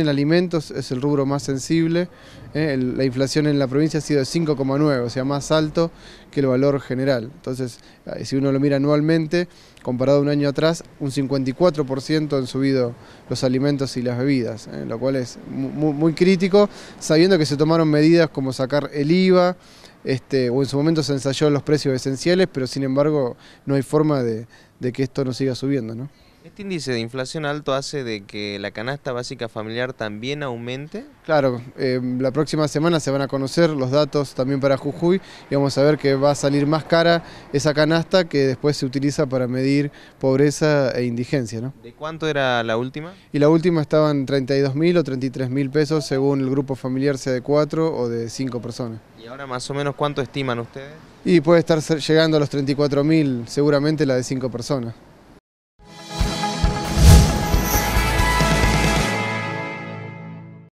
En alimentos es el rubro más sensible, ¿eh? la inflación en la provincia ha sido de 5,9, o sea, más alto que el valor general. Entonces, eh, si uno lo mira anualmente, comparado a un año atrás, un 54% han subido los alimentos y las bebidas, ¿eh? lo cual es muy, crítico, sabiendo que se tomaron medidas como sacar el IVA, este, o en su momento se ensayó los precios esenciales, pero sin embargo no hay forma de, que esto no siga subiendo. ¿Este índice de inflación alto hace de que la canasta básica familiar también aumente? Claro, eh, la próxima semana se van a conocer los datos también para Jujuy y vamos a ver que va a salir más cara esa canasta que después se utiliza para medir pobreza e indigencia. ¿no? ¿De cuánto era la última? Y la última estaban 32 mil o 33.000 mil pesos según el grupo familiar sea de cuatro o de cinco personas. ¿Y ahora más o menos cuánto estiman ustedes? Y puede estar llegando a los 34.000, seguramente la de cinco personas.